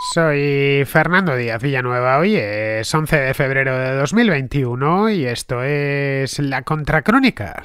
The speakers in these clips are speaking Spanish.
Soy Fernando Díaz Villanueva. Hoy es 11 de febrero de 2021 y esto es La Contracrónica.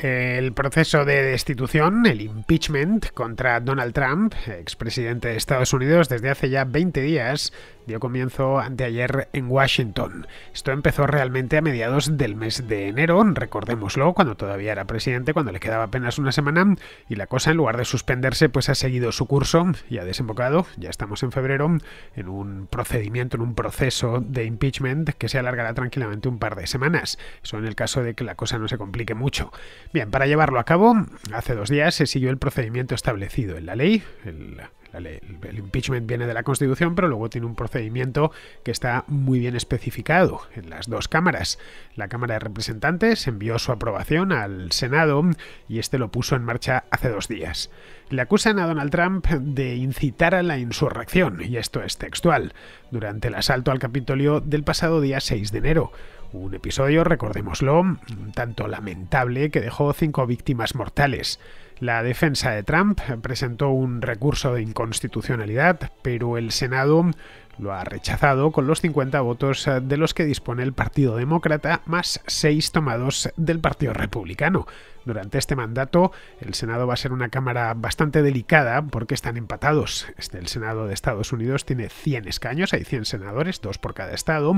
El proceso de destitución, el impeachment contra Donald Trump, expresidente de Estados Unidos desde hace ya 20 días, dio comienzo anteayer en Washington. Esto empezó realmente a mediados del mes de enero, recordémoslo, cuando todavía era presidente, cuando le quedaba apenas una semana, y la cosa en lugar de suspenderse pues ha seguido su curso y ha desembocado, ya estamos en febrero, en un procedimiento, en un proceso de impeachment que se alargará tranquilamente un par de semanas. Eso en el caso de que la cosa no se complique mucho. Bien, para llevarlo a cabo, hace dos días se siguió el procedimiento establecido en la ley, el el impeachment viene de la Constitución, pero luego tiene un procedimiento que está muy bien especificado en las dos cámaras. La Cámara de Representantes envió su aprobación al Senado y este lo puso en marcha hace dos días. Le acusan a Donald Trump de incitar a la insurrección, y esto es textual, durante el asalto al Capitolio del pasado día 6 de enero. Un episodio, recordémoslo, un tanto lamentable que dejó cinco víctimas mortales. La defensa de Trump presentó un recurso de inconstitucionalidad, pero el Senado lo ha rechazado con los 50 votos eh, de los que dispone el Partido Demócrata más 6 tomados del Partido Republicano. Durante este mandato, el Senado va a ser una Cámara bastante delicada porque están empatados. Este, el Senado de Estados Unidos tiene 100 escaños, hay 100 senadores, dos por cada estado,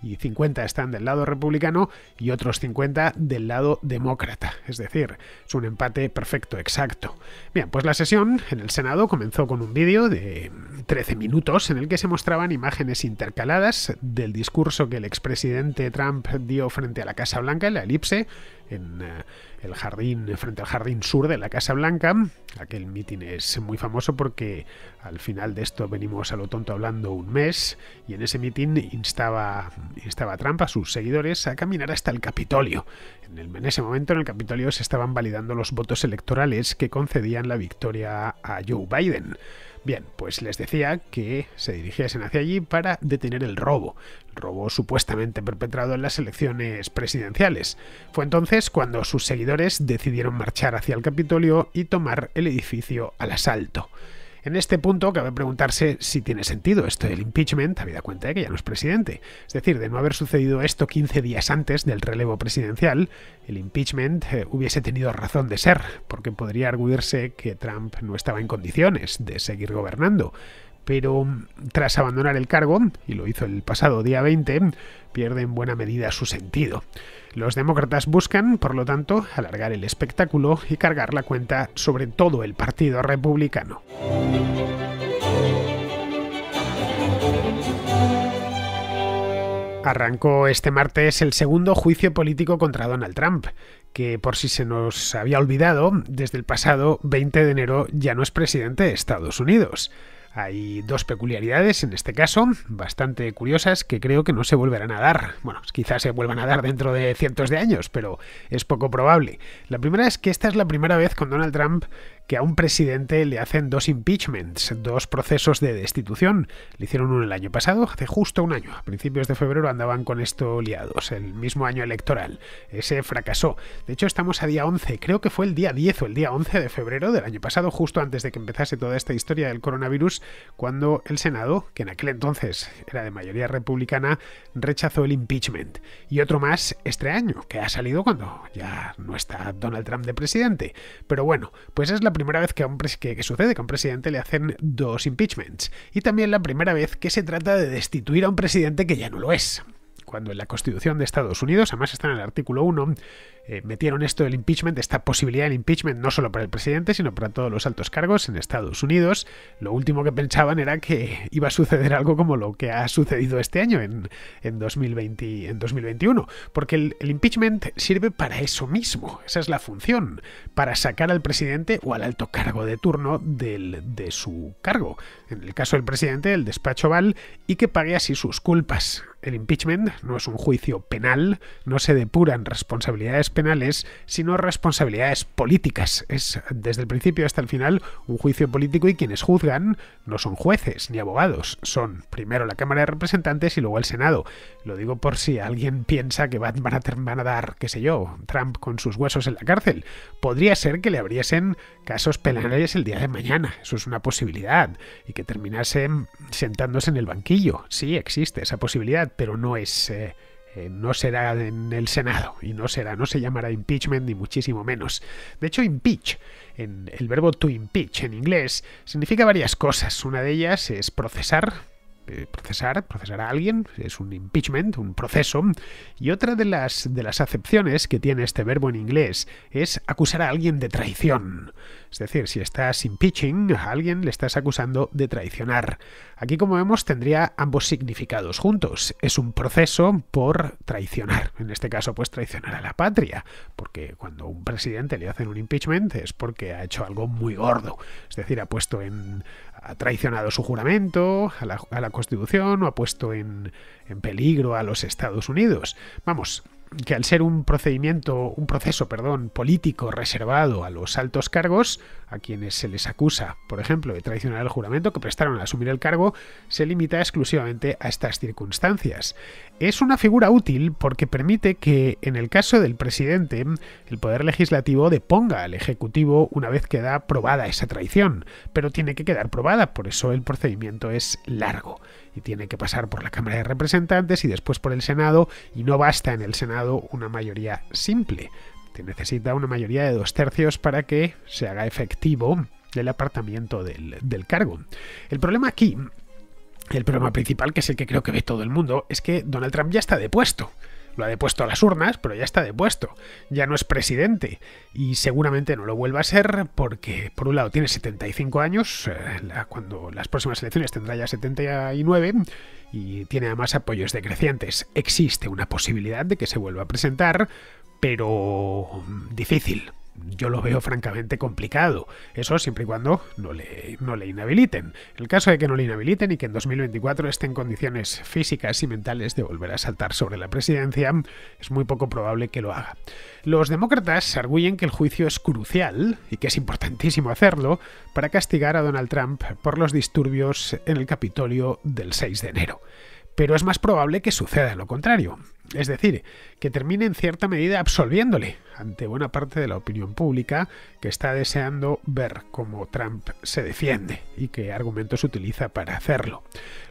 y 50 están del lado republicano y otros 50 del lado demócrata. Es decir, es un empate perfecto, exacto. Bien, pues la sesión en el Senado comenzó con un vídeo de 13 minutos en el que se mostraba imágenes intercaladas del discurso que el expresidente Trump dio frente a la Casa Blanca en la elipse, en eh, el jardín, frente al jardín sur de la Casa Blanca. Aquel mitin es muy famoso porque al final de esto venimos a lo tonto hablando un mes y en ese mitin instaba, estaba a Trump a sus seguidores a caminar hasta el Capitolio. en ese momento en el Capitolio se estaban validando los votos electorales que concedían la victoria a Joe Biden. Bien, pues les decía que se dirigiesen hacia allí para detener el robo, el robo supuestamente perpetrado en las elecciones presidenciales. Fue entonces cuando sus seguidores decidieron marchar hacia el Capitolio y tomar el edificio al asalto. En este punto cabe preguntarse si tiene sentido esto del impeachment, habida cuenta de que ya no es presidente. Es decir, de no haber sucedido esto 15 días antes del relevo presidencial, el impeachment eh, hubiese tenido razón de ser, porque podría arguirse que Trump no estaba en condiciones de seguir gobernando pero mm, tras abandonar el cargo, y lo hizo el pasado día 20, pierde en buena medida su sentido. Los demócratas buscan, por lo tanto, alargar el espectáculo y cargar la cuenta sobre todo el Partido Republicano. Arrancó este martes el segundo juicio político contra Donald Trump, que por si se nos había olvidado, desde el pasado 20 de enero ya no es presidente de Estados Unidos. Hay dos peculiaridades, en este caso, bastante curiosas, que creo que no se volverán a dar. Bueno, quizás se vuelvan a dar dentro de cientos de años, pero es poco probable. La primera es que esta es la primera vez con Donald Trump que a un presidente le hacen dos impeachments, dos procesos de destitución. Le hicieron uno el año pasado, hace justo un año. A principios de febrero andaban con esto liados, el mismo año electoral. Ese fracasó. De hecho, estamos a día 11, creo que fue el día 10 o el día 11 de febrero del año pasado, justo antes de que empezase toda esta historia del coronavirus, cuando el Senado, que en aquel entonces era de mayoría republicana, rechazó el impeachment. Y otro más este año, que ha salido cuando ya no está Donald Trump de presidente. Pero bueno, pues es la primera vez que, un que, sucede que a un presidente le hacen dos impeachments y también la primera vez que se trata de destituir a un presidente que ya no lo es cuando en la Constitución de Estados Unidos, además está en el artículo 1, eh, metieron esto del impeachment, esta posibilidad del impeachment no solo para el presidente, sino para todos los altos cargos en Estados Unidos. Lo último que pensaban era que iba a suceder algo como lo que ha sucedido este año, en, 2020, en 2021, porque el, impeachment sirve para eso mismo, esa es la función, para sacar al presidente o al alto cargo de turno de su cargo. En el caso del presidente, el despacho Val, y que pague así sus culpas. El impeachment no es un juicio penal, no se depuran responsabilidades penales, sino responsabilidades políticas. Es desde el principio hasta el final un juicio político y quienes juzgan no son jueces ni abogados, son primero la Cámara de Representantes y luego el Senado. Lo digo por si alguien piensa que van a, dar, qué sé yo, Trump con sus huesos en la cárcel. Podría ser que le abriesen casos penales el día de mañana, eso es una posibilidad, y que terminasen sentándose en el banquillo. Sí, existe esa posibilidad pero no es... Eh, eh, no será en el Senado y no será, no se llamará impeachment ni muchísimo menos. De hecho, impeach, en el verbo to impeach en inglés, significa varias cosas. Una de ellas es procesar, eh, procesar, procesar a alguien, es un impeachment, un proceso. Y otra de las, de las acepciones que tiene este verbo en inglés es acusar a alguien de traición. Es decir, si estás impeaching a alguien, le estás acusando de traicionar. Aquí, como vemos, tendría ambos significados juntos. Es un proceso por traicionar. En este caso, pues traicionar a la patria. Porque cuando un presidente le hacen un impeachment es porque ha hecho algo muy gordo. Es decir, ha puesto en ha traicionado su juramento a la, Constitución o ha puesto en, en, peligro a los Estados Unidos. Vamos, que al ser un procedimiento, un proceso, político reservado a los altos cargos, a quienes se les acusa, por ejemplo, de traicionar el juramento que prestaron al asumir el cargo, se limita exclusivamente a estas circunstancias. Es una figura útil porque permite que, en el caso del presidente, el Poder Legislativo deponga al Ejecutivo una vez queda probada esa traición, pero tiene que quedar probada, por eso el procedimiento es largo y tiene que pasar por la Cámara de Representantes y después por el Senado, y no basta en el Senado una mayoría simple necesita una mayoría de dos tercios para que se haga efectivo el apartamiento del, cargo. El problema aquí, el problema principal, que es el que creo que ve todo el mundo, es que Donald Trump ya está depuesto lo ha depuesto a las urnas, pero ya está depuesto. Ya no es presidente y seguramente no lo vuelva a ser porque, por un lado, tiene 75 años, eh, cuando las próximas elecciones tendrá ya 79 y tiene además apoyos decrecientes. Existe una posibilidad de que se vuelva a presentar pero difícil. Yo lo veo francamente complicado. Eso siempre y cuando no le, no le inhabiliten. El caso de que no le inhabiliten y que en 2024 esté en condiciones físicas y mentales de volver a saltar sobre la presidencia, es muy poco probable que lo haga. Los demócratas arguyen que el juicio es crucial y que es importantísimo hacerlo para castigar a Donald Trump por los disturbios en el Capitolio del 6 de enero pero es más probable que suceda lo contrario. Es decir, que termine en cierta medida absolviéndole ante buena parte de la opinión pública que está deseando ver cómo Trump se defiende y qué argumentos utiliza para hacerlo.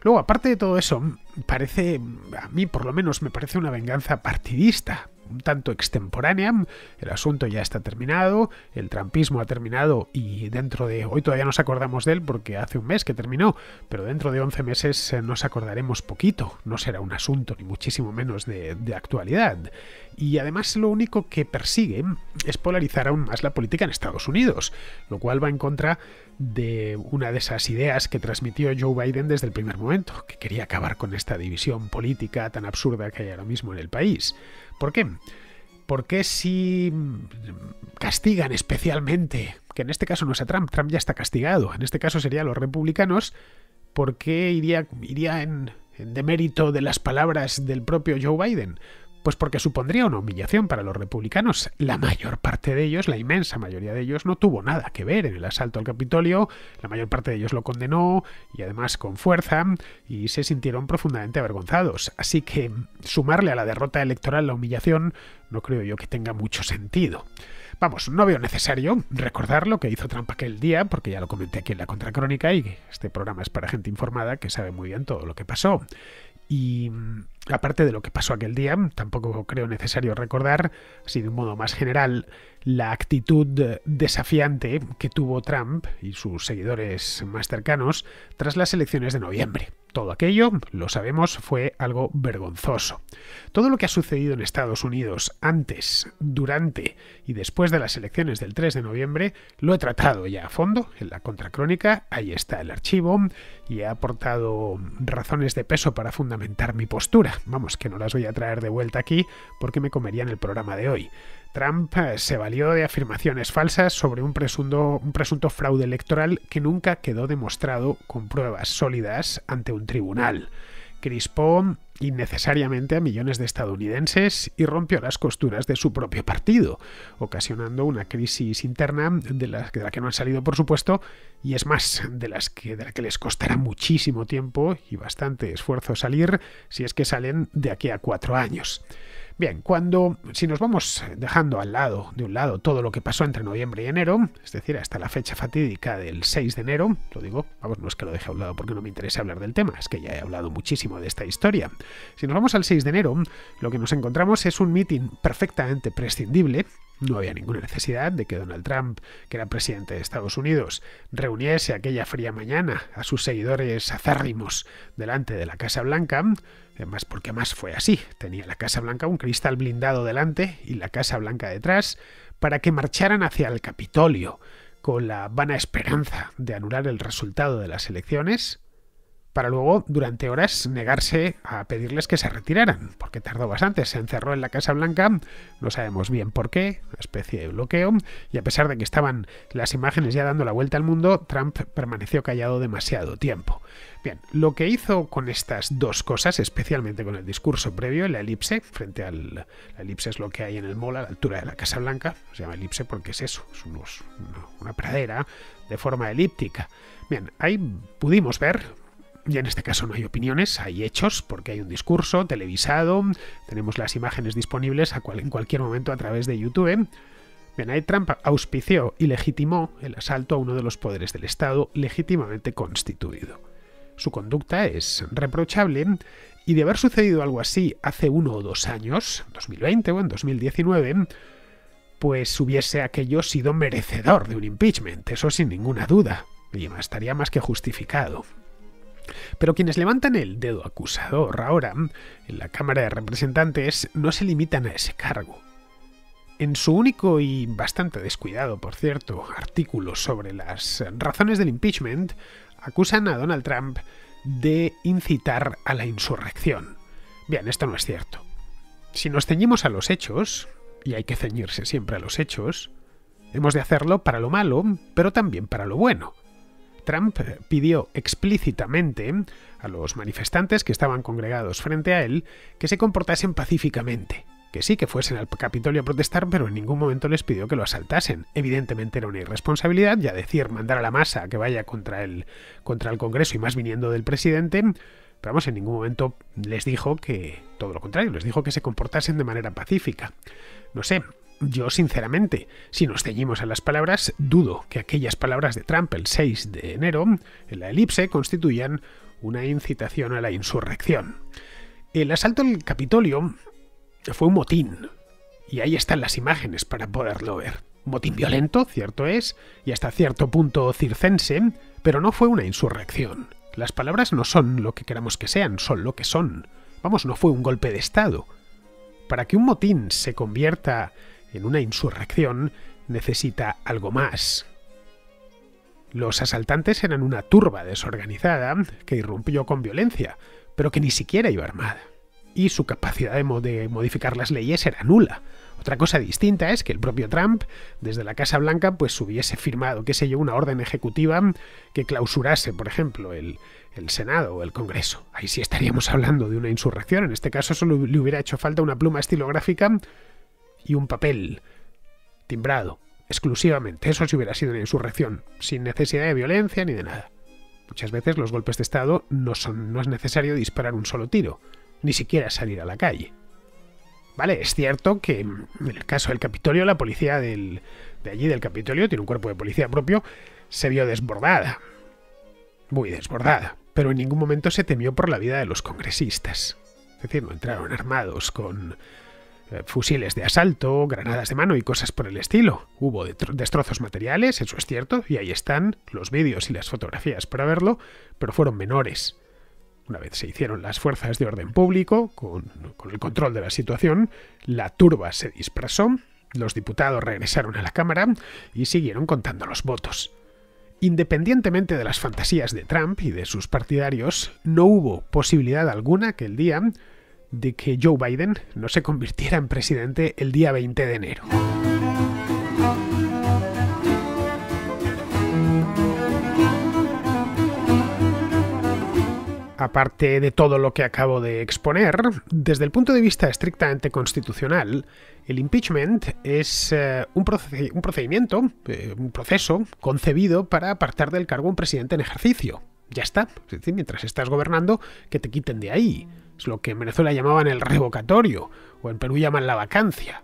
Luego, aparte de todo eso, parece, a mí por lo menos me parece una venganza partidista, un tanto extemporánea. El asunto ya está terminado, el trampismo ha terminado y dentro de... Hoy todavía nos acordamos de él porque hace un mes que terminó, pero dentro de 11 meses eh, nos acordaremos poquito. No será un asunto ni muchísimo menos de, de actualidad. Y además lo único que persigue es polarizar aún más la política en Estados Unidos, lo cual va en contra de una de esas ideas que transmitió Joe Biden desde el primer momento, que quería acabar con esta división política tan absurda que hay ahora mismo en el país. ¿Por qué? Porque si castigan especialmente, que en este caso no sea Trump, Trump ya está castigado, en este caso serían los republicanos, ¿por qué iría, en demérito de las palabras del propio Joe Biden? Pues porque supondría una humillación para los republicanos. La mayor parte de ellos, la inmensa mayoría de ellos, no tuvo nada que ver en el asalto al Capitolio, la mayor parte de ellos lo condenó, y además con fuerza, y se sintieron profundamente avergonzados. Así que sumarle a la derrota electoral la humillación no creo yo que tenga mucho sentido. Vamos, no veo necesario recordar lo que hizo Trump aquel día, porque ya lo comenté aquí en la Contracrónica y este programa es para gente informada que sabe muy bien todo lo que pasó. Y Aparte de lo que pasó aquel día, tampoco creo necesario recordar, si de un modo más general, la actitud desafiante que tuvo Trump y sus seguidores más cercanos tras las elecciones de noviembre. Todo aquello, lo sabemos, fue algo vergonzoso. Todo lo que ha sucedido en Estados Unidos antes, durante y después de las elecciones del 3 de noviembre lo he tratado ya a fondo en la contracrónica, ahí está el archivo y he aportado razones de peso para fundamentar mi postura. Vamos, que no las voy a traer de vuelta aquí porque me comerían el programa de hoy. Trump eh, se valió de afirmaciones falsas sobre un presunto, un presunto fraude electoral que nunca quedó demostrado con pruebas sólidas ante un tribunal. Crispón innecesariamente a millones de estadounidenses y rompió las costuras de su propio partido, ocasionando una crisis interna de la, la que no han salido, por supuesto, y es más, de, las que, de la que les costará muchísimo tiempo y bastante esfuerzo salir si es que salen de aquí a cuatro años. Bien, cuando, si nos vamos dejando al lado, de un lado, todo lo que pasó entre noviembre y enero, es decir, hasta la fecha fatídica del 6 de enero, lo digo, vamos, no es que lo deje a un lado porque no me interesa hablar del tema, es que ya he hablado muchísimo de esta historia. Si nos vamos al 6 de enero, lo que nos encontramos es un meeting perfectamente prescindible no había ninguna necesidad de que Donald Trump, que era presidente de Estados Unidos, reuniese aquella fría mañana a sus seguidores acérrimos delante de la Casa Blanca, además porque más fue así. Tenía la Casa Blanca un cristal blindado delante y la Casa Blanca detrás para que marcharan hacia el Capitolio con la vana esperanza de anular el resultado de las elecciones para luego durante horas negarse a pedirles que se retiraran, porque tardó bastante, se encerró en la Casa Blanca, no sabemos bien por qué, una especie de bloqueo, y a pesar de que estaban las imágenes ya dando la vuelta al mundo, Trump permaneció callado demasiado tiempo. Bien, lo que hizo con estas dos cosas, especialmente con el discurso previo, la elipse, frente al... La elipse es lo que hay en el mall a la altura de la Casa Blanca, se llama elipse porque es eso, es una pradera de forma elíptica. Bien, ahí pudimos ver y en este caso no hay opiniones, hay hechos, porque hay un discurso televisado, tenemos las imágenes disponibles a cual, en cualquier momento a través de YouTube. Donald Trump auspició y legitimó el asalto a uno de los poderes del Estado legítimamente constituido. Su conducta es reprochable y de haber sucedido algo así hace uno o dos años, 2020 o en 2019, pues hubiese aquello sido merecedor de un impeachment, eso sin ninguna duda, y estaría más que justificado. Pero quienes levantan el dedo acusador ahora en la Cámara de Representantes no se limitan a ese cargo. En su único y bastante descuidado, por cierto, artículo sobre las razones del impeachment, acusan a Donald Trump de incitar a la insurrección. Bien, esto no es cierto. Si nos ceñimos a los hechos, y hay que ceñirse siempre a los hechos, hemos de hacerlo para lo malo, pero también para lo bueno. Trump pidió explícitamente a los manifestantes que estaban congregados frente a él que se comportasen pacíficamente, que sí que fuesen al Capitolio a protestar, pero en ningún momento les pidió que lo asaltasen. Evidentemente era una irresponsabilidad, ya decir, mandar a la masa que vaya contra el, contra el Congreso y más viniendo del presidente, pero vamos, en ningún momento les dijo que todo lo contrario, les dijo que se comportasen de manera pacífica. No sé, yo sinceramente, si nos ceñimos a las palabras, dudo que aquellas palabras de Trump el 6 de enero, en la elipse, constituyan una incitación a la insurrección. El asalto al Capitolio fue un motín, y ahí están las imágenes para poderlo ver. motín violento, cierto es, y hasta cierto punto circense, pero no fue una insurrección. Las palabras no son lo que queramos que sean, son lo que son. Vamos, no fue un golpe de Estado. Para que un motín se convierta en una insurrección necesita algo más. Los asaltantes eran una turba desorganizada que irrumpió con violencia, pero que ni siquiera iba armada. Y su capacidad de, modificar las leyes era nula. Otra cosa distinta es que el propio Trump, desde la Casa Blanca, pues hubiese firmado, qué sé yo, una orden ejecutiva que clausurase, por ejemplo, el, el Senado o el Congreso. Ahí sí estaríamos hablando de una insurrección. En este caso solo le hubiera hecho falta una pluma estilográfica y un papel timbrado, exclusivamente. Eso si hubiera sido una insurrección, sin necesidad de violencia ni de nada. Muchas veces los golpes de Estado no, son, no es necesario disparar un solo tiro, ni siquiera salir a la calle. Vale, es cierto que en el caso del Capitolio, la policía de allí del Capitolio, tiene un cuerpo de policía propio, se vio desbordada. Muy desbordada. Pero en ningún momento se temió por la vida de los congresistas. Es decir, no entraron armados con eh, fusiles de asalto, granadas de mano y cosas por el estilo. Hubo destrozos materiales, eso es cierto, y ahí están los vídeos y las fotografías para verlo, pero fueron menores. Una vez se hicieron las fuerzas de orden público, con, el control de la situación, la turba se dispersó, los diputados regresaron a la Cámara y siguieron contando los votos. Independientemente de las fantasías de Trump y de sus partidarios, no hubo posibilidad alguna que el día de que Joe Biden no se convirtiera en presidente el día 20 de enero. aparte de todo lo que acabo de exponer, desde el punto de vista estrictamente constitucional, el impeachment es eh, un, procedimiento, eh, un proceso concebido para apartar del cargo un presidente en ejercicio. Ya está. decir, mientras estás gobernando, que te quiten de ahí. Es lo que en Venezuela llamaban el revocatorio, o en Perú llaman la vacancia.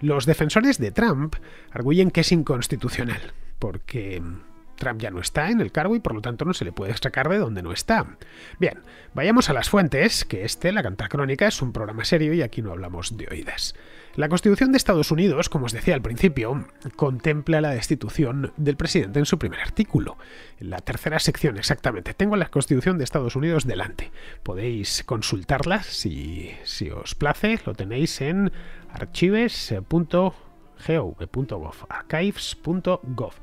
Los defensores de Trump arguyen que es inconstitucional, porque Trump ya no está en el cargo y por lo tanto no se le puede sacar de donde no está. Bien, vayamos a las fuentes, que este, La canta Crónica, es un programa serio y aquí no hablamos de oídas. La Constitución de Estados Unidos, como os decía al principio, contempla la destitución del presidente en su primer artículo, en la tercera sección exactamente. Tengo la Constitución de Estados Unidos delante. Podéis consultarla si, os place, lo tenéis en archives.gov, archives.gov.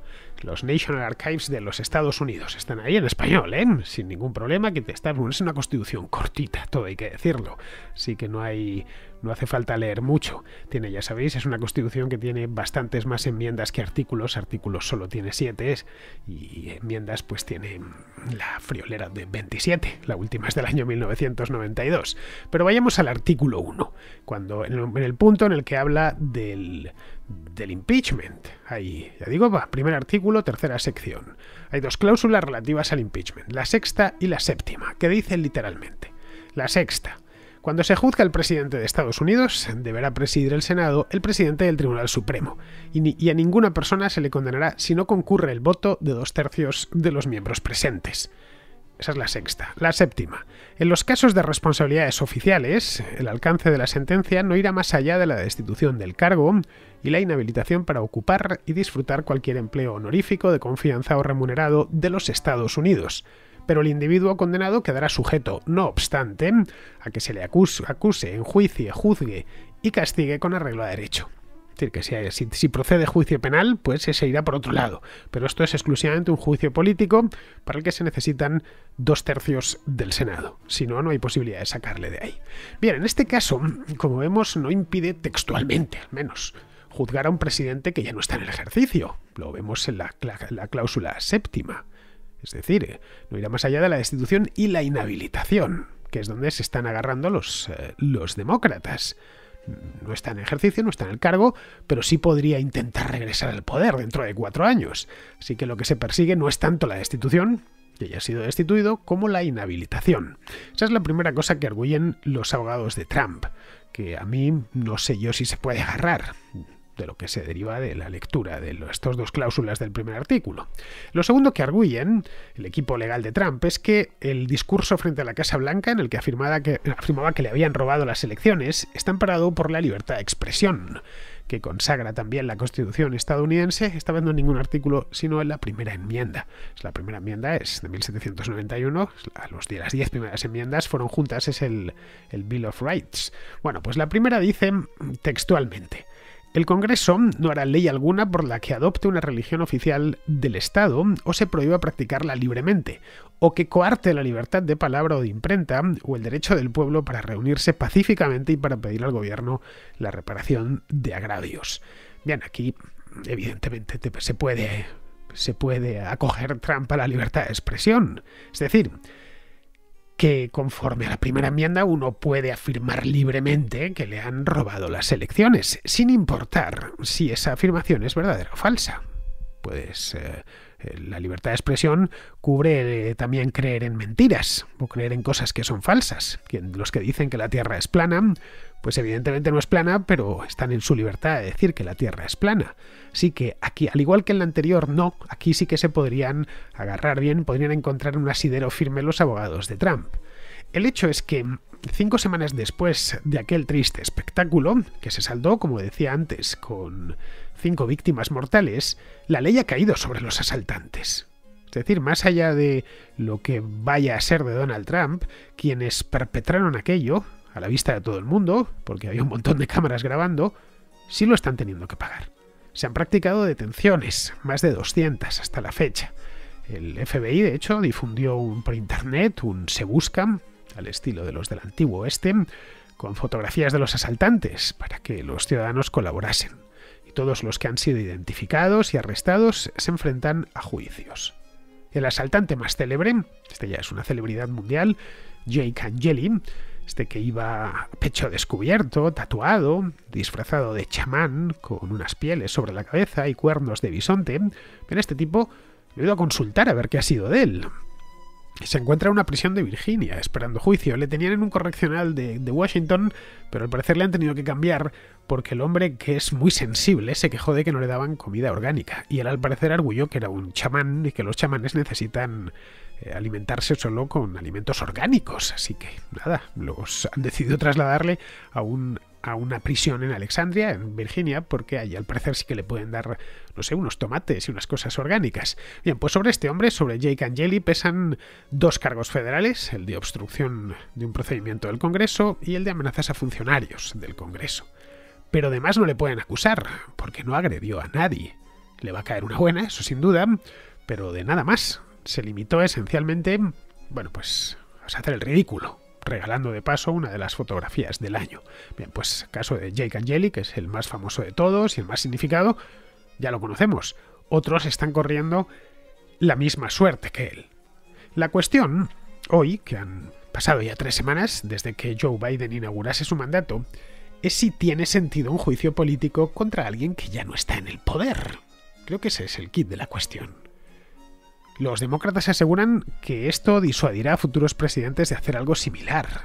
Los National Archives de los Estados Unidos están ahí en español, ¿eh? Sin ningún problema, que es una constitución cortita, todo hay que decirlo. Así que no hay no hace falta leer mucho. Tiene, ya sabéis, es una constitución que tiene bastantes más enmiendas que artículos, artículos solo tiene 7 y enmiendas pues tiene la friolera de 27, la última es del año 1992. Pero vayamos al artículo 1, cuando en el punto en el que habla del del impeachment. Ahí, ya digo, va, primer artículo, tercera sección. Hay dos cláusulas relativas al impeachment, la sexta y la séptima, que dicen literalmente. La sexta, cuando se juzga el presidente de Estados Unidos, deberá presidir el Senado el presidente del Tribunal Supremo, y, y a ninguna persona se le condenará si no concurre el voto de dos tercios de los miembros presentes. Esa es la sexta. La séptima. En los casos de responsabilidades oficiales, el alcance de la sentencia no irá más allá de la destitución del cargo y la inhabilitación para ocupar y disfrutar cualquier empleo honorífico de confianza o remunerado de los Estados Unidos pero el individuo condenado quedará sujeto, no obstante, a que se le acuse, enjuicie, juzgue y castigue con arreglo a derecho. Es decir, que si, procede juicio penal, pues se irá por otro lado. Pero esto es exclusivamente un juicio político para el que se necesitan dos tercios del Senado. Si no, no hay posibilidad de sacarle de ahí. Bien, en este caso, como vemos, no impide textualmente, al menos, juzgar a un presidente que ya no está en el ejercicio. Lo vemos en la cláusula séptima. Es decir, no irá más allá de la destitución y la inhabilitación, que es donde se están agarrando los, eh, los demócratas. No está en ejercicio, no está en el cargo, pero sí podría intentar regresar al poder dentro de cuatro años. Así que lo que se persigue no es tanto la destitución, que ya ha sido destituido, como la inhabilitación. Esa es la primera cosa que arguyen los abogados de Trump, que a mí no sé yo si se puede agarrar de lo que se deriva de la lectura de estas dos cláusulas del primer artículo. Lo segundo que arguyen el equipo legal de Trump es que el discurso frente a la Casa Blanca en el que, afirmaba que, le habían robado las elecciones está amparado por la libertad de expresión, que consagra también la Constitución estadounidense, está viendo en ningún artículo, sino en la primera enmienda. La primera enmienda es de 1791, a los, las 10 primeras enmiendas fueron juntas, es el, el Bill of Rights. Bueno, pues la primera dice textualmente, el Congreso no hará ley alguna por la que adopte una religión oficial del Estado o se prohíba practicarla libremente, o que coarte la libertad de palabra o de imprenta o el derecho del pueblo para reunirse pacíficamente y para pedir al gobierno la reparación de agravios. Bien, aquí evidentemente se puede se puede acoger trampa a la libertad de expresión. Es decir, que conforme a la primera enmienda uno puede afirmar libremente que le han robado las elecciones, sin importar si esa afirmación es verdadera o falsa. Pues eh, eh, la libertad de expresión cubre eh, también creer en mentiras o creer en cosas que son falsas. Los que dicen que la Tierra es plana pues evidentemente no es plana, pero están en su libertad de decir que la Tierra es plana. Así que aquí, al igual que en la anterior, no, aquí sí que se podrían agarrar bien, podrían encontrar un asidero firme los abogados de Trump. El hecho es que cinco semanas después de aquel triste espectáculo, que se saldó, como decía antes, con cinco víctimas mortales, la ley ha caído sobre los asaltantes. Es decir, más allá de lo que vaya a ser de Donald Trump, quienes perpetraron aquello, a la vista de todo el mundo, porque había un montón de cámaras grabando, sí lo están teniendo que pagar. Se han practicado detenciones, más de 200 hasta la fecha. El FBI, de hecho, difundió un, por internet un se buscan, al estilo de los del antiguo oeste, con fotografías de los asaltantes, para que los ciudadanos colaborasen. Y todos los que han sido identificados y arrestados se enfrentan a juicios. El asaltante más célebre, este ya es una celebridad mundial, Jake Angeli, este que iba pecho descubierto, tatuado, disfrazado de chamán, con unas pieles sobre la cabeza y cuernos de bisonte, en este tipo le he ido a consultar a ver qué ha sido de él. Se encuentra en una prisión de Virginia, esperando juicio. Le tenían en un correccional de, de, Washington, pero al parecer le han tenido que cambiar porque el hombre, que es muy sensible, se quejó de que no le daban comida orgánica. Y él al parecer arguyó que era un chamán y que los chamanes necesitan eh, alimentarse solo con alimentos orgánicos. Así que nada, los han decidido trasladarle a un a una prisión en Alexandria, en Virginia, porque allí al parecer sí que le pueden dar, no sé, unos tomates y unas cosas orgánicas. Bien, pues sobre este hombre, sobre Jake Angeli, pesan dos cargos federales, el de obstrucción de un procedimiento del Congreso y el de amenazas a funcionarios del Congreso. Pero además no le pueden acusar, porque no agredió a nadie. Le va a caer una buena, eso sin duda, pero de nada más se limitó esencialmente, bueno, pues a hacer el ridículo, regalando de paso una de las fotografías del año. Bien, pues caso de Jake Angeli, que es el más famoso de todos y el más significado, ya lo conocemos. Otros están corriendo la misma suerte que él. La cuestión, hoy, que han pasado ya tres semanas desde que Joe Biden inaugurase su mandato, es si tiene sentido un juicio político contra alguien que ya no está en el poder. Creo que ese es el kit de la cuestión. Los demócratas aseguran que esto disuadirá a futuros presidentes de hacer algo similar.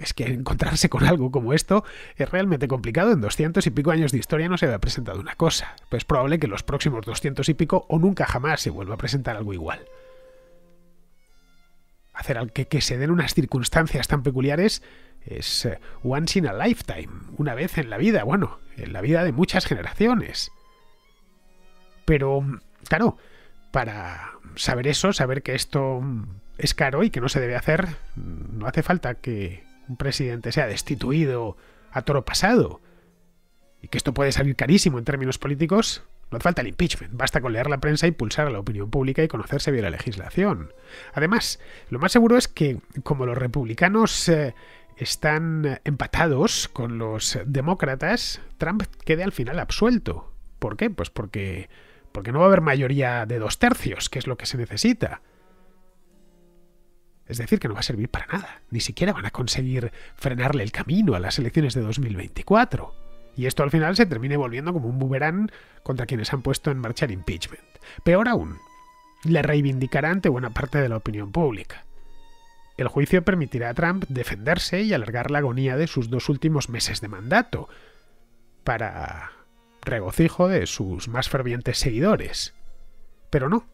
Es que encontrarse con algo como esto es realmente complicado. En doscientos y pico años de historia no se había presentado una cosa. Pues es probable que los próximos doscientos y pico o nunca jamás se vuelva a presentar algo igual. Hacer al que, que se den unas circunstancias tan peculiares es eh, once in a lifetime, una vez en la vida, bueno, en la vida de muchas generaciones. Pero, claro, para saber eso, saber que esto es caro y que no se debe hacer. No hace falta que un presidente sea destituido a toro pasado y que esto puede salir carísimo en términos políticos. No hace falta el impeachment, basta con leer la prensa impulsar a la opinión pública y conocerse bien la legislación. Además, lo más seguro es que, como los republicanos eh, están empatados con los demócratas, Trump quede al final absuelto. ¿Por qué? Pues porque porque no va a haber mayoría de dos tercios, que es lo que se necesita. Es decir, que no va a servir para nada. Ni siquiera van a conseguir frenarle el camino a las elecciones de 2024. Y esto al final se termine volviendo como un buberán contra quienes han puesto en marcha el impeachment. Peor aún, le reivindicará ante buena parte de la opinión pública. El juicio permitirá a Trump defenderse y alargar la agonía de sus dos últimos meses de mandato, para regocijo de sus más fervientes seguidores. Pero no,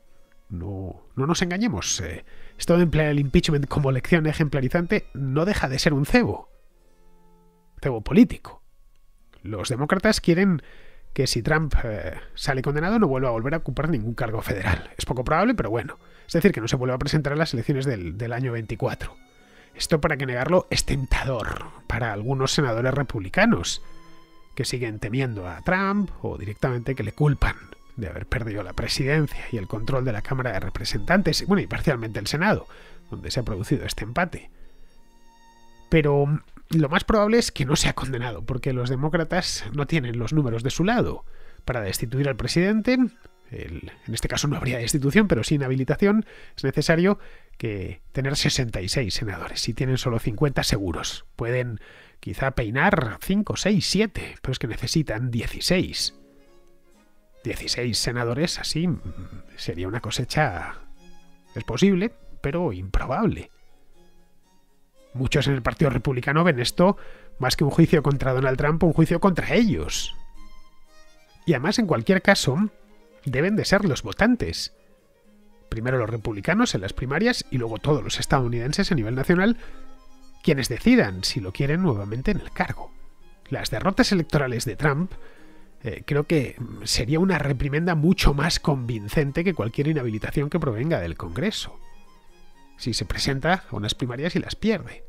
no, no nos engañemos. Eh. Esto de emplear el impeachment como lección ejemplarizante no deja de ser un cebo. Cebo político. Los demócratas quieren que si Trump eh, sale condenado no vuelva a volver a ocupar ningún cargo federal. Es poco probable, pero bueno. Es decir, que no se vuelva a presentar a las elecciones del, del año 24. Esto, para que negarlo, es tentador para algunos senadores republicanos que siguen temiendo a Trump o directamente que le culpan de haber perdido la presidencia y el control de la Cámara de Representantes, bueno, y parcialmente el Senado, donde se ha producido este empate. Pero lo más probable es que no sea condenado, porque los demócratas no tienen los números de su lado para destituir al presidente. en este caso no habría destitución, pero sin habilitación es necesario que tener 66 senadores. Si tienen solo 50 seguros, pueden Quizá peinar 5, 6, 7, pero es que necesitan 16. 16 senadores así mm, sería una cosecha... Es posible, pero improbable. Muchos en el Partido Republicano ven esto más que un juicio contra Donald Trump, un juicio contra ellos. Y además, en cualquier caso, deben de ser los votantes. Primero los republicanos en las primarias y luego todos los estadounidenses a nivel nacional quienes decidan si lo quieren nuevamente en el cargo. Las derrotas electorales de Trump eh, creo que sería una reprimenda mucho más convincente que cualquier inhabilitación que provenga del Congreso. Si se presenta a unas primarias y las pierde.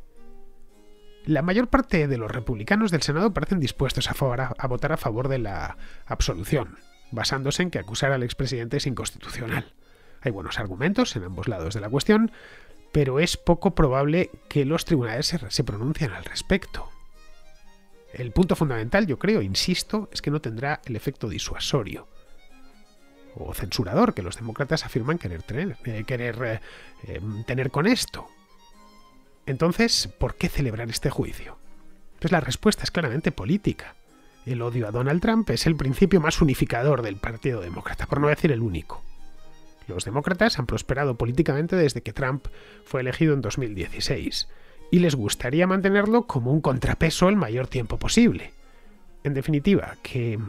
La mayor parte de los republicanos del Senado parecen dispuestos a, a votar a favor de la absolución, basándose en que acusar al expresidente es inconstitucional. Hay buenos argumentos en ambos lados de la cuestión, pero es poco probable que los tribunales se, pronuncien al respecto. El punto fundamental, yo creo, insisto, es que no tendrá el efecto disuasorio o censurador que los demócratas afirman querer, tener, eh, querer eh, em, tener con esto. Entonces, ¿por qué celebrar este juicio? Pues la respuesta es claramente política. El odio a Donald Trump es el principio más unificador del Partido Demócrata, por no decir el único. Los demócratas han prosperado políticamente desde que Trump fue elegido en 2016 y les gustaría mantenerlo como un contrapeso el mayor tiempo posible. En definitiva, que,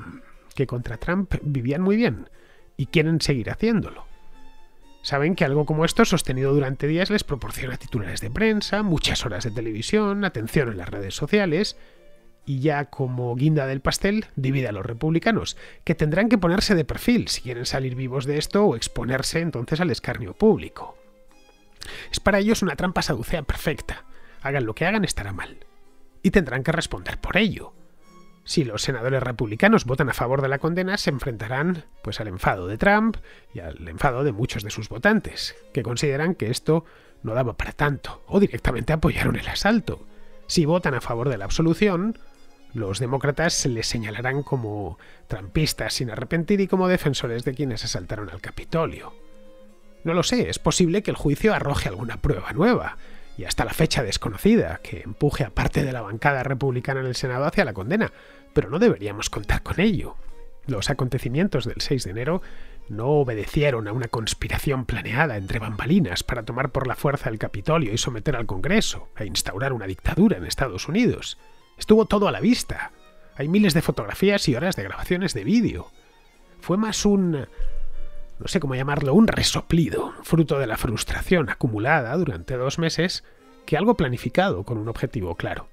que contra Trump vivían muy bien y quieren seguir haciéndolo. Saben que algo como esto sostenido durante días les proporciona titulares de prensa, muchas horas de televisión, atención en las redes sociales y ya como guinda del pastel, divide a los republicanos, que tendrán que ponerse de perfil si quieren salir vivos de esto o exponerse entonces al escarnio público. Es para ellos una trampa saducea perfecta. Hagan lo que hagan estará mal. Y tendrán que responder por ello. Si los senadores republicanos votan a favor de la condena, se enfrentarán pues al enfado de Trump y al enfado de muchos de sus votantes, que consideran que esto no daba para tanto, o directamente apoyaron el asalto. Si votan a favor de la absolución, los demócratas se les señalarán como trampistas sin arrepentir y como defensores de quienes asaltaron al Capitolio. No lo sé, es posible que el juicio arroje alguna prueba nueva, y hasta la fecha desconocida, que empuje a parte de la bancada republicana en el Senado hacia la condena, pero no deberíamos contar con ello. Los acontecimientos del 6 de enero no obedecieron a una conspiración planeada entre bambalinas para tomar por la fuerza el Capitolio y someter al Congreso e instaurar una dictadura en Estados Unidos. Estuvo todo a la vista. Hay miles de fotografías y horas de grabaciones de vídeo. Fue más un... no sé cómo llamarlo, un resoplido, fruto de la frustración acumulada durante dos meses, que algo planificado con un objetivo claro.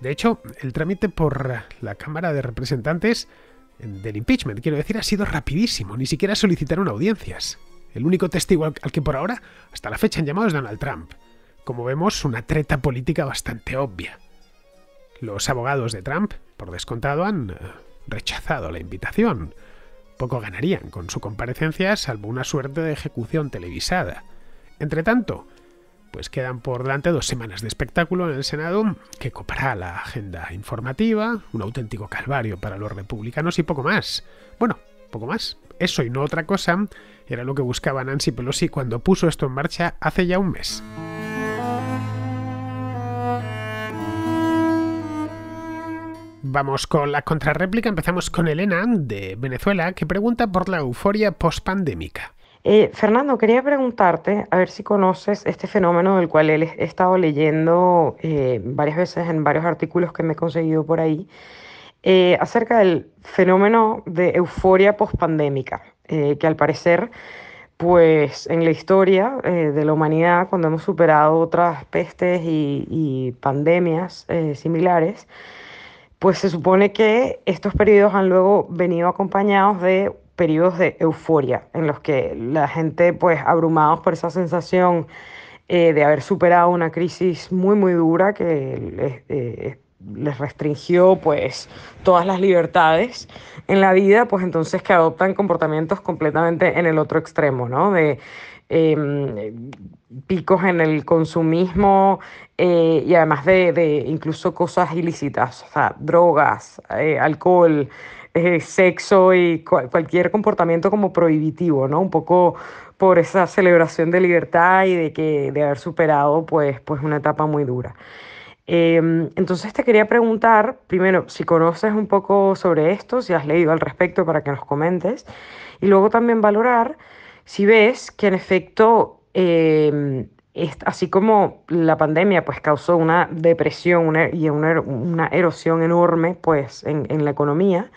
De hecho, el trámite por la Cámara de Representantes del impeachment, quiero decir, ha sido rapidísimo, ni siquiera solicitaron audiencias. El único testigo al, que por ahora, hasta la fecha han llamado es Donald Trump. Como vemos, una treta política bastante obvia. Los abogados de Trump, por descontado, han eh, rechazado la invitación. Poco ganarían con su comparecencia, salvo una suerte de ejecución televisada. Entre tanto, pues quedan por delante dos semanas de espectáculo en el Senado que copará la agenda informativa, un auténtico calvario para los republicanos y poco más. Bueno, poco más. Eso y no otra cosa era lo que buscaba Nancy Pelosi cuando puso esto en marcha hace ya un mes. Vamos con la contrarréplica, empezamos con Elena de Venezuela, que pregunta por la euforia pospandémica. Eh, Fernando, quería preguntarte, a ver si conoces este fenómeno del cual he estado leyendo eh, varias veces en varios artículos que me he conseguido por ahí, eh, acerca del fenómeno de euforia pospandémica, que al parecer, pues en la historia de la humanidad, cuando hemos superado otras pestes y pandemias similares, pues se supone que estos periodos han luego venido acompañados de periodos de euforia, en los que la gente, pues abrumados por esa sensación eh, de haber superado una crisis muy, muy dura que eh, les, restringió pues todas las libertades en la vida, pues entonces que adoptan comportamientos completamente en el otro extremo, ¿no? De Em, picos en el consumismo eh, y además de, de, incluso cosas ilícitas, o sea, drogas, eh, alcohol, eh, sexo y cualquier comportamiento como prohibitivo, ¿no? Un poco por esa celebración de libertad y de que de haber superado pues, pues una etapa muy dura. Em, entonces te quería preguntar, primero, si conoces un poco sobre esto, si has leído al respecto para que nos comentes, y luego también valorar si ves que en efecto, em, es, así como la pandemia pues causó una depresión una, y una, una, erosión enorme pues en, en, la economía,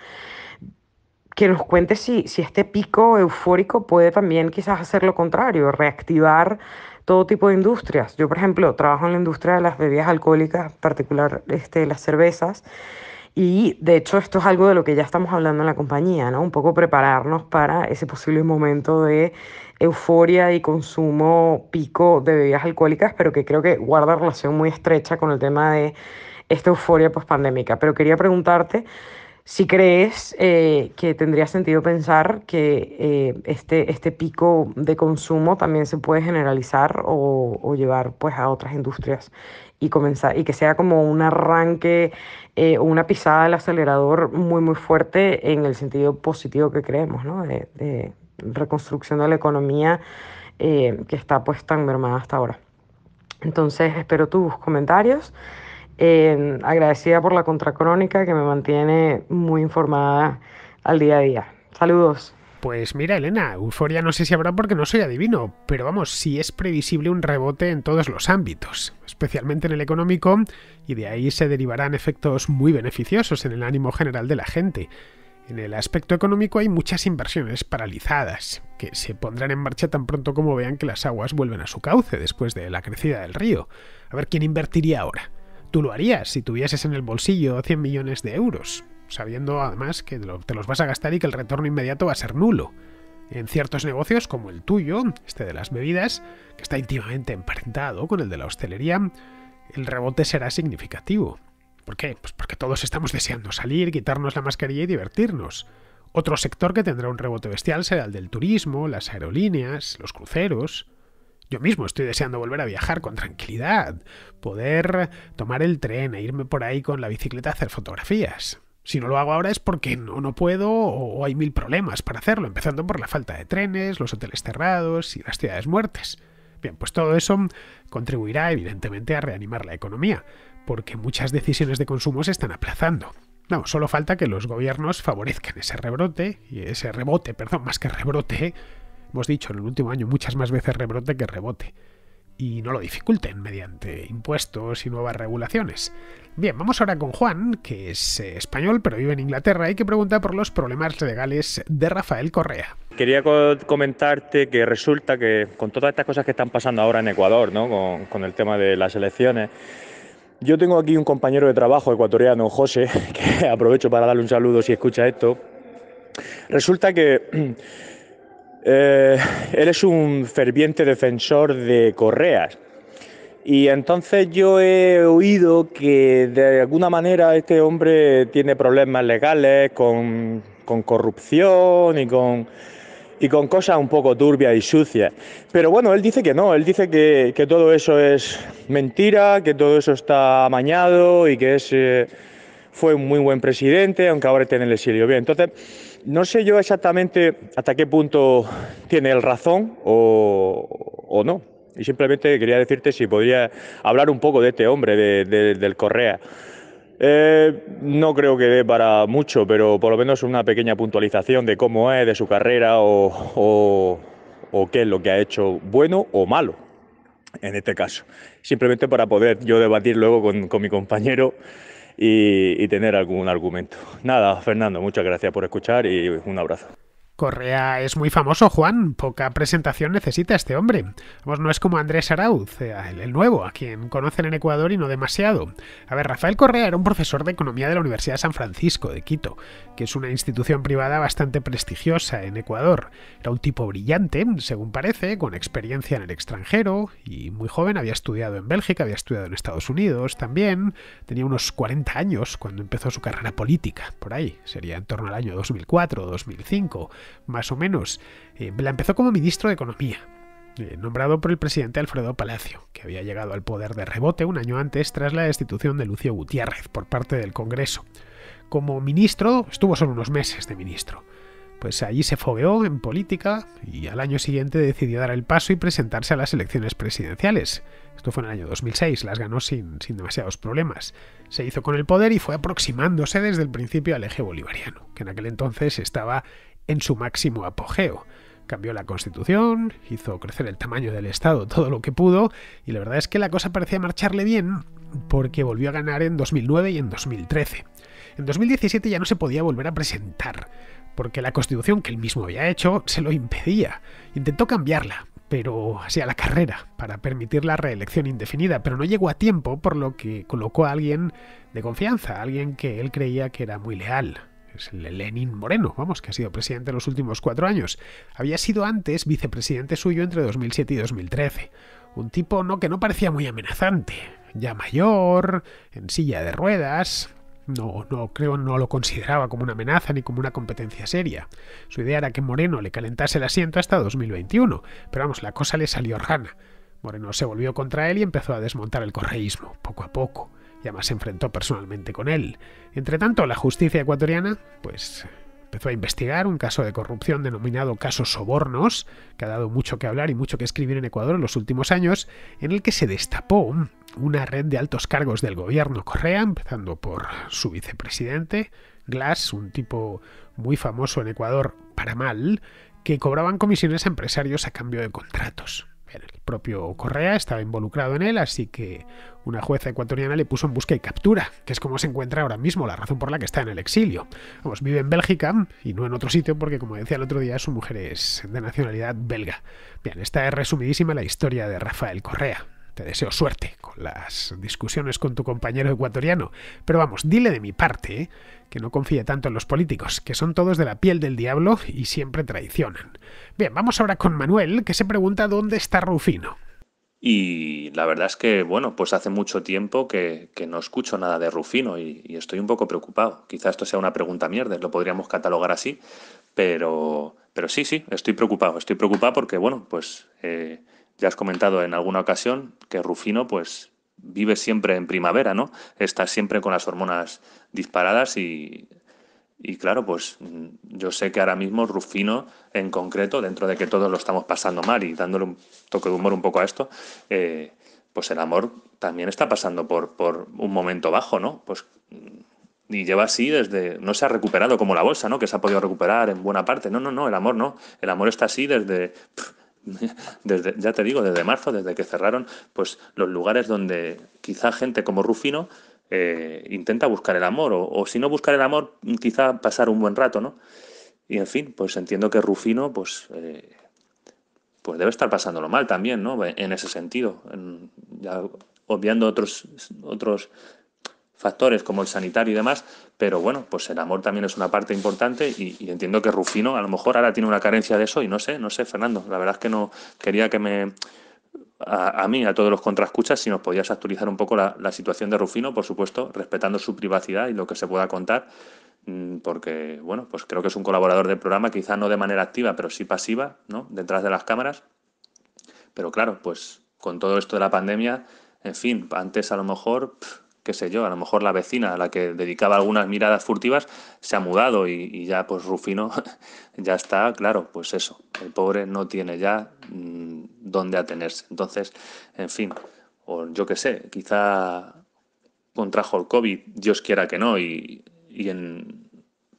que nos cuentes si, si este pico eufórico puede también quizás hacer lo contrario, reactivar todo tipo de industrias. Yo, por ejemplo, trabajo en la industria de las bebidas alcohólicas, en particular este, las cervezas, y de hecho esto es algo de lo que ya estamos hablando en la compañía, ¿no? Un poco prepararnos para ese posible momento de euforia y consumo pico de bebidas alcohólicas, pero que creo que guarda relación muy estrecha con el tema de esta euforia pospandémica. Pero quería preguntarte si crees eh, que tendría sentido pensar que eh, este, este pico de consumo también se puede generalizar o, llevar pues, a otras industrias y, comenzar, y que sea como un arranque eh, o una pisada del acelerador muy, muy fuerte en el sentido positivo que creemos, ¿no? de, reconstrucción de la economía que está pues tan mermada hasta ahora. Entonces espero tus comentarios. Em, agradecida por la contracrónica que me mantiene muy informada al día a día. Saludos. Pues mira, Elena, euforia no sé si habrá porque no soy adivino, pero vamos, sí es previsible un rebote en todos los ámbitos, especialmente en el económico, y de ahí se derivarán efectos muy beneficiosos en el ánimo general de la gente. En el aspecto económico hay muchas inversiones paralizadas, que se pondrán en marcha tan pronto como vean que las aguas vuelven a su cauce después de la crecida del río. A ver quién invertiría ahora tú lo harías si tuvieses en el bolsillo 100 millones de euros, sabiendo además que te los vas a gastar y que el retorno inmediato va a ser nulo. En ciertos negocios como el tuyo, este de las bebidas, que está íntimamente emparentado con el de la hostelería, el rebote será significativo. ¿Por qué? Pues porque todos estamos deseando salir, quitarnos la mascarilla y divertirnos. Otro sector que tendrá un rebote bestial será el del turismo, las aerolíneas, los cruceros. Yo mismo estoy deseando volver a viajar con tranquilidad, poder tomar el tren e irme por ahí con la bicicleta a hacer fotografías. Si no lo hago ahora es porque no, puedo o hay mil problemas para hacerlo, empezando por la falta de trenes, los hoteles cerrados y las ciudades muertes. Bien, pues todo eso contribuirá evidentemente a reanimar la economía, porque muchas decisiones de consumo se están aplazando. No, solo falta que los gobiernos favorezcan ese rebrote, y ese rebote, perdón, más que rebrote, hemos dicho en el último año muchas más veces rebrote que rebote, y no lo dificulten mediante impuestos y nuevas regulaciones. Bien, vamos ahora con Juan, que es eh, español pero vive en Inglaterra y que pregunta por los problemas legales de Rafael Correa. Quería comentarte que resulta que con todas estas cosas que están pasando ahora en Ecuador, ¿no? con, con el tema de las elecciones, yo tengo aquí un compañero de trabajo ecuatoriano, José, que aprovecho para darle un saludo si escucha esto. Resulta que eh, él es un ferviente defensor de correas. Y entonces yo he oído que de alguna manera este hombre tiene problemas legales con, corrupción y con, y con cosas un poco turbias y sucias. Pero bueno, él dice que no, él dice que, todo eso es mentira, que todo eso está amañado y que es, eh, fue un muy buen presidente, aunque ahora esté en el exilio. Bien, entonces no sé yo exactamente hasta qué punto tiene el razón o, no. Y simplemente quería decirte si podría hablar un poco de este hombre, del Correa. Eh, no creo que dé para mucho, pero por lo menos una pequeña puntualización de cómo es, de su carrera o, qué es lo que ha hecho bueno o malo en este caso. Simplemente para poder yo debatir luego con mi compañero y, tener algún argumento. Nada, Fernando, muchas gracias por escuchar y un abrazo. Correa es muy famoso, Juan. Poca presentación necesita este hombre. Vamos, no es como Andrés Arauz, eh, el nuevo, a quien conocen en Ecuador y no demasiado. A ver, Rafael Correa era un profesor de economía de la Universidad de San Francisco de Quito, que es una institución privada bastante prestigiosa en Ecuador. Era un tipo brillante, según parece, con experiencia en el extranjero y muy joven. Había estudiado en Bélgica, había estudiado en Estados Unidos también. Tenía unos 40 años cuando empezó su carrera política, por ahí. Sería en torno al año 2004 o 2005 más o menos. Eh, la empezó como ministro de Economía, eh, nombrado por el presidente Alfredo Palacio, que había llegado al poder de rebote un año antes tras la destitución de Lucio Gutiérrez por parte del Congreso. Como ministro, estuvo solo unos meses de ministro. Pues allí se fogueó en política y al año siguiente decidió dar el paso y presentarse a las elecciones presidenciales. Esto fue en el año 2006, las ganó sin, sin demasiados problemas. Se hizo con el poder y fue aproximándose desde el principio al eje bolivariano, que en aquel entonces estaba en su máximo apogeo. Cambió la constitución, hizo crecer el tamaño del Estado todo lo que pudo, y la verdad es que la cosa parecía marcharle bien, porque volvió a ganar en 2009 y en 2013. En 2017 ya no se podía volver a presentar, porque la constitución que él mismo había hecho se lo impedía. Intentó cambiarla, pero hacía la carrera, para permitir la reelección indefinida, pero no llegó a tiempo, por lo que colocó a alguien de confianza, alguien que él creía que era muy leal, es Lenin Moreno, vamos, que ha sido presidente los últimos cuatro años. Había sido antes vicepresidente suyo entre 2007 y 2013. Un tipo no que no parecía muy amenazante, ya mayor, en silla de ruedas. No, no creo no lo consideraba como una amenaza ni como una competencia seria. Su idea era que Moreno le calentase el asiento hasta 2021, pero vamos, la cosa le salió rana. Moreno se volvió contra él y empezó a desmontar el correísmo, poco a poco y además se enfrentó personalmente con él. Entre tanto, la justicia ecuatoriana, pues empezó a investigar un caso de corrupción denominado caso sobornos, que ha dado mucho que hablar y mucho que escribir en Ecuador en los últimos años, en el que se destapó una red de altos cargos del gobierno Correa, empezando por su vicepresidente, Glass, un tipo muy famoso en Ecuador para mal, que cobraban comisiones a empresarios a cambio de contratos. El propio Correa estaba involucrado en él, así que una jueza ecuatoriana le puso en busca y captura, que es como se encuentra ahora mismo, la razón por la que está en el exilio. Vamos, vive en Bélgica y no en otro sitio porque, como decía el otro día, su mujer es de nacionalidad belga. Bien, esta es resumidísima la historia de Rafael Correa. Te deseo suerte con las discusiones con tu compañero ecuatoriano. Pero vamos, dile de mi parte ¿eh? que no confíe tanto en los políticos, que son todos de la piel del diablo y siempre traicionan. Bien, vamos ahora con Manuel, que se pregunta dónde está Rufino. Y la verdad es que, bueno, pues hace mucho tiempo que, no escucho nada de Rufino y, estoy un poco preocupado. Quizá esto sea una pregunta mierda, lo podríamos catalogar así, pero, pero sí, sí, estoy preocupado. Estoy preocupado porque, bueno, pues eh, ya has comentado en alguna ocasión que Rufino, pues vive siempre en primavera, ¿no? Está siempre con las hormonas disparadas y, claro, pues yo sé que ahora mismo Rufino en concreto, dentro de que todos lo estamos pasando mal y dándole un toque de humor un poco a esto, eh, pues el amor también está pasando por, por un momento bajo, ¿no? Pues y lleva así desde. No se ha recuperado como la bolsa, ¿no? Que se ha podido recuperar en buena parte. No, no, no, el amor no. El amor está así desde. desde, ya te digo, desde marzo, desde que cerraron, pues los lugares donde quizá gente como Rufino eh, intenta buscar el amor, o, si no buscar el amor, quizá pasar un buen rato, ¿no? Y en fin, pues entiendo que Rufino, pues, eh, pues debe estar pasándolo mal también, ¿no? En ese sentido, obviando otros, otros factores como el sanitario y demás, pero bueno, pues el amor también es una parte importante y, entiendo que Rufino a lo mejor ahora tiene una carencia de eso y no sé, no sé, Fernando, la verdad es que no quería que me... A, mí, a todos los contrascuchas, si nos podías actualizar un poco la, situación de Rufino, por supuesto, respetando su privacidad y lo que se pueda contar, mm, porque, bueno, pues creo que es un colaborador del programa, quizá no de manera activa, pero sí pasiva, ¿no? Detrás de las cámaras. Pero claro, pues con todo esto de la pandemia, en fin, antes a lo mejor qué sé yo, a lo mejor la vecina a la que dedicaba algunas miradas furtivas se ha mudado y, ya pues Rufino ya está, claro, pues eso, el pobre no tiene ya mm, dónde atenerse. Entonces, en fin, o yo qué sé, quizá contrajo el COVID, Dios quiera que no, y, y en,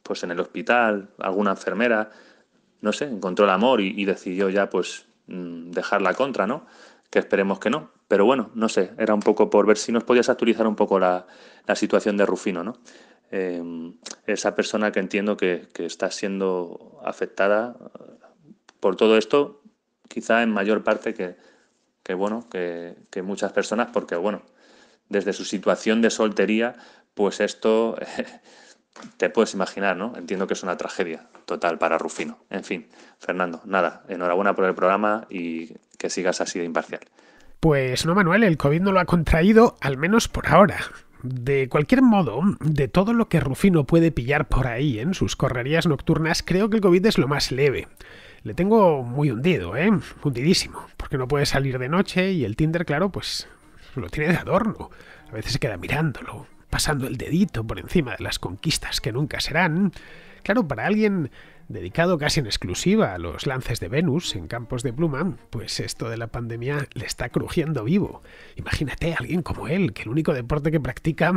pues en el hospital, alguna enfermera, no sé, encontró el amor y, decidió ya pues mm, dejar la contra, ¿no? que esperemos que no. Pero bueno, no sé, era un poco por ver si nos podías actualizar un poco la, situación de Rufino, ¿no? Eh, esa persona que entiendo que, está siendo afectada eh, por todo esto, quizá en mayor parte que, bueno, que, que muchas personas, porque bueno, desde su situación de soltería, pues esto te puedes imaginar, ¿no? Entiendo que es una tragedia total para Rufino. En fin, Fernando, nada, enhorabuena por el programa y que sigas así de imparcial. Pues no, Manuel, el COVID no lo ha contraído, al menos por ahora. De cualquier modo, de todo lo que Rufino puede pillar por ahí en sus correrías nocturnas, creo que el COVID es lo más leve. Le tengo muy hundido, ¿eh? Hundidísimo. Porque no puede salir de noche y el Tinder, claro, pues lo tiene de adorno. A veces se queda mirándolo pasando el dedito por encima de las conquistas que nunca serán, claro, para alguien dedicado casi en exclusiva a los lances de Venus en campos de pluma, pues esto de la pandemia le está crujiendo vivo. Imagínate a alguien como él, que el único deporte que practica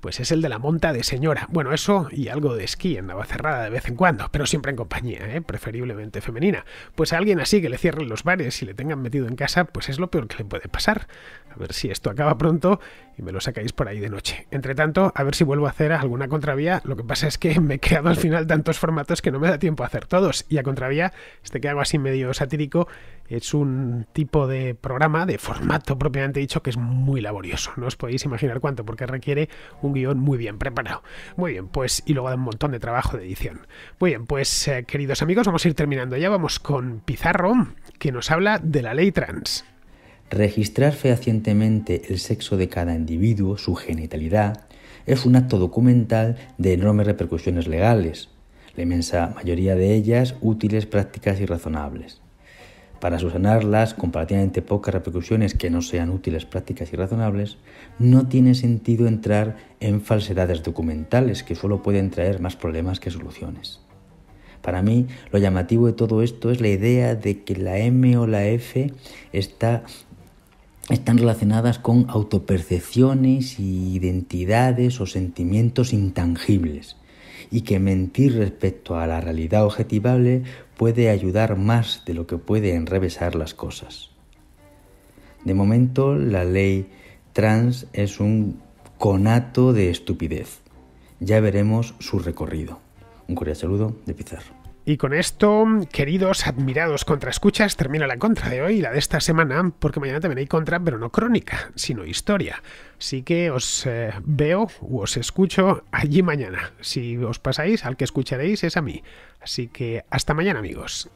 pues es el de la monta de señora. Bueno, eso y algo de esquí andaba cerrada de vez en cuando, pero siempre en compañía, ¿eh? preferiblemente femenina. Pues a alguien así que le cierren los bares y le tengan metido en casa, pues es lo peor que le puede pasar. A ver si esto acaba pronto y me lo sacáis por ahí de noche. Entre tanto, a ver si vuelvo a hacer alguna contravía. Lo que pasa es que me he creado al final tantos formatos que no me da tiempo a hacer todos. Y a contravía, este que hago así medio satírico, es un tipo de programa, de formato propiamente dicho, que es muy laborioso. No os podéis imaginar cuánto, porque requiere un guión muy bien preparado. Muy bien, pues, y luego da un montón de trabajo de edición. Muy bien, pues, eh, queridos amigos, vamos a ir terminando ya. Vamos con Pizarro, que nos habla de la ley trans. Registrar fehacientemente el sexo de cada individuo, su genitalidad, es un acto documental de enormes repercusiones legales, la inmensa mayoría de ellas útiles, prácticas y razonables para subsanar las comparativamente pocas repercusiones que no sean útiles, prácticas y razonables, no tiene sentido entrar en falsedades documentales que solo pueden traer más problemas que soluciones. Para mí, lo llamativo de todo esto es la idea de que la M o la F están relacionadas con autopercepciones, identidades o sentimientos intangibles y que mentir respecto a la realidad objetivable puede ayudar más de lo que puede enrevesar las cosas. De momento, la ley trans es un conato de estupidez. Ya veremos su recorrido. Un cordial saludo de Pizarro. Y con esto, queridos, admirados contra escuchas, termina la contra de hoy, la de esta semana, porque mañana también hay contra, pero no crónica, sino historia. Así que os eh, veo o os escucho allí mañana. Si os pasáis, al que escucharéis es a mí. Así que hasta mañana, amigos.